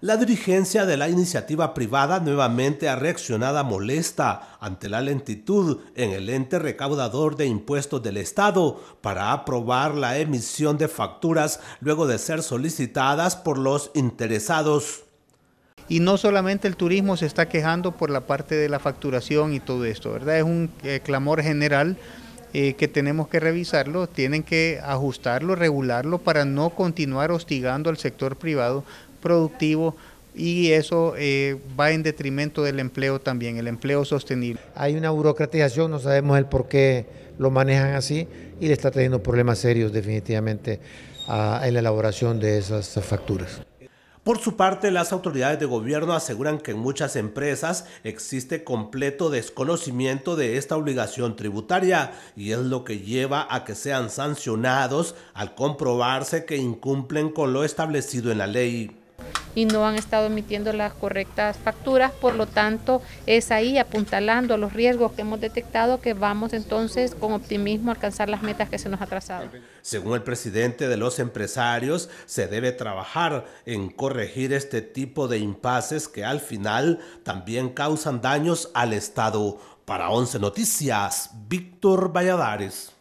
la dirigencia de la iniciativa privada nuevamente ha reaccionado molesta ante la lentitud en el ente recaudador de impuestos del Estado para aprobar la emisión de facturas luego de ser solicitadas por los interesados. Y no solamente el turismo se está quejando por la parte de la facturación y todo esto, ¿verdad? Es un eh, clamor general eh, que tenemos que revisarlo, tienen que ajustarlo, regularlo para no continuar hostigando al sector privado productivo y eso eh, va en detrimento del empleo también, el empleo sostenible. Hay una burocratización, no sabemos el por qué lo manejan así y le está teniendo problemas serios definitivamente en la elaboración de esas facturas. Por su parte, las autoridades de gobierno aseguran que en muchas empresas existe completo desconocimiento de esta obligación tributaria y es lo que lleva a que sean sancionados al comprobarse que incumplen con lo establecido en la ley y no han estado emitiendo las correctas facturas, por lo tanto es ahí apuntalando los riesgos que hemos detectado que vamos entonces con optimismo a alcanzar las metas que se nos ha trazado. Según el presidente de los empresarios, se debe trabajar en corregir este tipo de impases que al final también causan daños al Estado. Para 11 Noticias, Víctor Valladares.